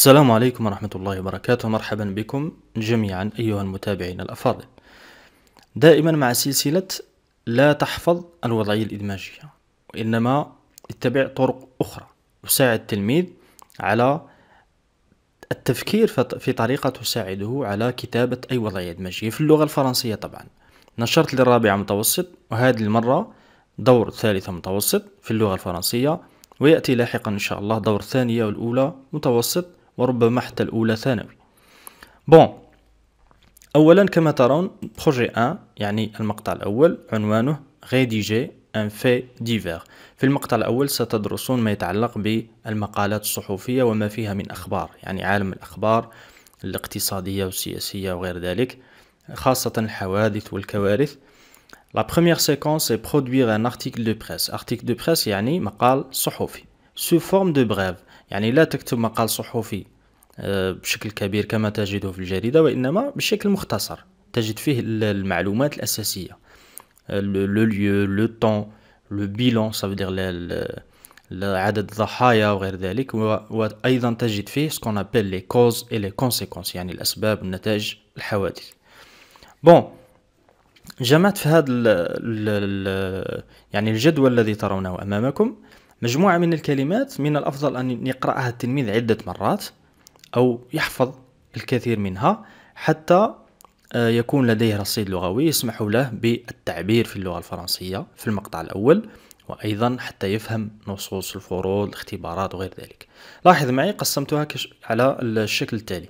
السلام عليكم ورحمة الله وبركاته مرحبا بكم جميعا أيها المتابعين الأفاضل دائما مع سلسلة لا تحفظ الوضعية الإدماجية وإنما اتبع طرق أخرى يساعد التلميذ على التفكير في طريقة تساعده على كتابة أي وضعية إدماجية في اللغة الفرنسية طبعا نشرت للرابعة متوسط وهذه المرة دور ثالثة متوسط في اللغة الفرنسية ويأتي لاحقا إن شاء الله دور الثانية والأولى متوسط وربما حتى الأولى ثانوي بون أولا كما ترون بروجي 1 يعني المقطع الأول عنوانه غيديجي ان في ديفير في المقطع الأول ستدرسون ما يتعلق بالمقالات الصحفية وما فيها من أخبار يعني عالم الأخبار الاقتصادية والسياسية وغير ذلك خاصة الحوادث والكوارث لا بروميير سيكونس سي برودويغ ان ارتيكل دو بريس ارتيكل دو بريس يعني مقال صحفي سو فورم دو بريف يعني لا تكتب مقال صحفي آه، بشكل كبير كما تجده في الجريدة وإنما بشكل مختصر تجد فيه المعلومات الأساسية لو ليو لو طون لو بيلون صافدير عدد الضحايا وغير ذلك وأيضا تجد فيه سكون أبل لي كوز إي لي كونسيكونس يعني الأسباب النتائج الحوادث بون جمعت في هذا يعني الجدول الذي ترونه أمامكم مجموعة من الكلمات من الأفضل أن يقرأها التلميذ عدة مرات أو يحفظ الكثير منها حتى آه، يكون لديه رصيد لغوي يسمح له بالتعبير في اللغة الفرنسية في المقطع الأول وأيضا حتى يفهم نصوص الفروض الاختبارات وغير ذلك لاحظ معي قسمتها على الشكل التالي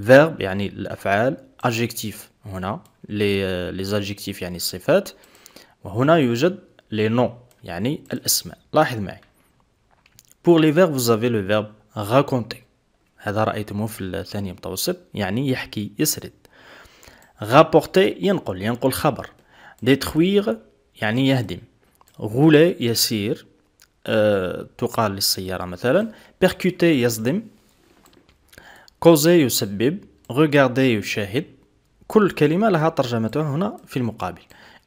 verb يعني الأفعال adjectif هنا les آه، يعني الصفات وهنا يوجد les noms يعني الأسماء لاحظ معي بور لي vous فوزافي لو verbe غاكونتي هذا رأيتموه في الثاني متوسط يعني يحكي يسرد غابورتي ينقل ينقل خبر ديتخويغ يعني يهدم غولي يسير أه تقال للسيارة مثلا بيركوتي يصدم كوزي يسبب ريغاردي يشاهد كل كلمة لها ترجمتها هنا في المقابل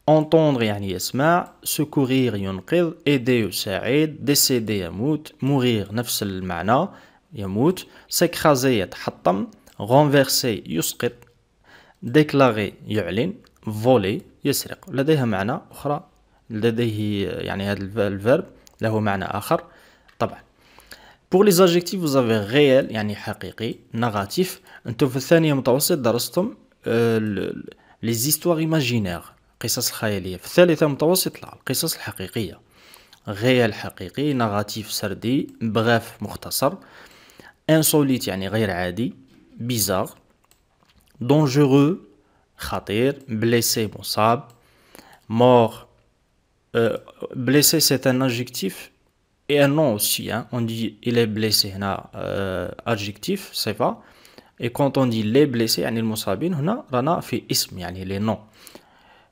entendre يعني يسمع secourir ينقذ aider يساعد décéder يموت mourir نفس المعنى يموت s'écraser يتحطم renverser يسقط déclarer يعلن voler يسرق لديها معنى أخرى لديه يعني هذا الفرب له معنى آخر طبعا Pour les adjectifs, vous avez réel, يعني حقيقي, narratif. انتم في الثانية متوسط درستم les histoires imaginaires. القصص الخياليه في الثالثه متوسط القصص الحقيقيه غير حقيقي نغاتيف سردي بغاف مختصر انسوليت يعني غير عادي بيزار دونجورو خطير بليسي مصاب مور آه، بليسي سي ان ادجيكتيف اي ان نو سي Hein. On dit بليسي هنا, euh, صفه اي كونت اون دي لي بليسي يعني المصابين هنا رانا في اسم يعني لي نو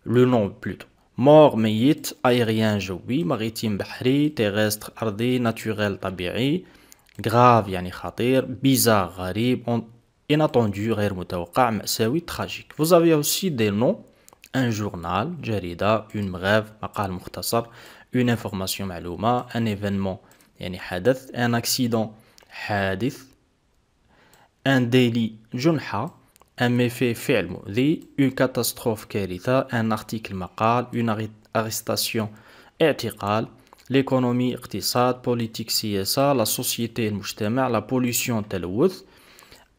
le nom plutôt. Mort, meyit, aérien, joui, maritime, bahri, terrestre, ardi, naturel, tabi'i, grave, yani khatir, bizarre, gharib, inattendu, غير c'est oui tragique. Vous avez aussi des noms, un journal, jarida, une brève, maqal, مختصر, une information malouma, un événement, yani hadith, un accident, hadith, un délit, junha, un fait une catastrophe كارثة un article مقال une arrestation اعتقال l'économie la politique CSA la société المجتمع la pollution تلوث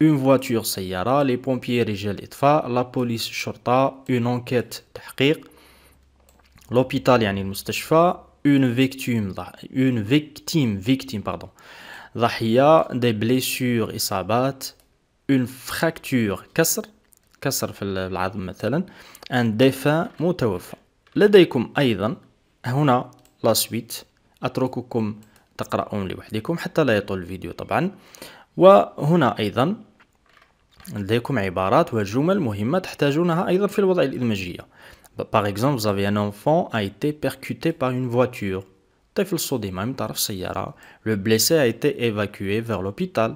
une voiture سيارة les pompiers et fa la police شرطة une enquête تحقيق l'hôpital يعني une victime une victime victime pardon des blessures et إصابات اون فراكتور كسر كسر في العظم مثلا ان دفاع متوفى لديكم ايضا هنا لا سويت اترككم تقرؤون لوحدكم حتى لا يطول الفيديو طبعا وهنا ايضا لديكم عبارات وجمل مهمة تحتاجونها أيضا في الوضع الإدماجية. Par exemple, vous avez un enfant a été percuté par une voiture. طفل صدم من طرف سيارة. Le blessé a été évacué vers l'hôpital.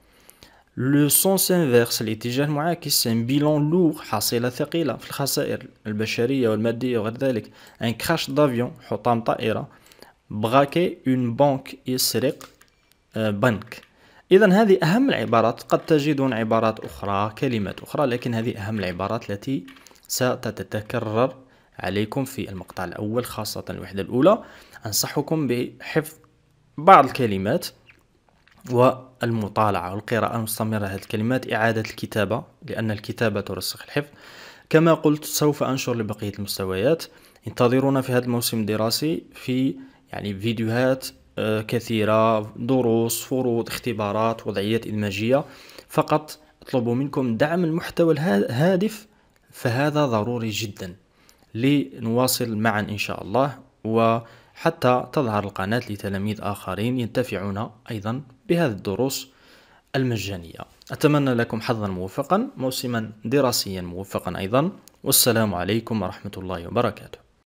لو سونس انفيرس الاتجاه المعاكس بيلون لوغ حصيلة ثقيلة في الخسائر البشرية والمادية وغير ذلك ان كراش دافيون حطام طائرة بغاكي اون بنك يسرق بنك إذا هذه أهم العبارات قد تجدون عبارات أخرى كلمات أخرى لكن هذه أهم العبارات التي ستتكرر عليكم في المقطع الأول خاصة الوحدة الأولى أنصحكم بحفظ بعض الكلمات والمطالعة والقراءة المستمرة هذه الكلمات إعادة الكتابة لأن الكتابة ترسخ الحفظ كما قلت سوف أنشر لبقية المستويات انتظرونا في هذا الموسم الدراسي في يعني فيديوهات آه، كثيرة دروس فروض اختبارات وضعيات إدماجية فقط أطلب منكم دعم المحتوى الهادف فهذا ضروري جدا لنواصل معا إن شاء الله و حتى تظهر القناة لتلاميذ آخرين ينتفعون أيضا بهذه الدروس المجانية أتمنى لكم حظا موفقا موسما دراسيا موفقا أيضا والسلام عليكم ورحمة الله وبركاته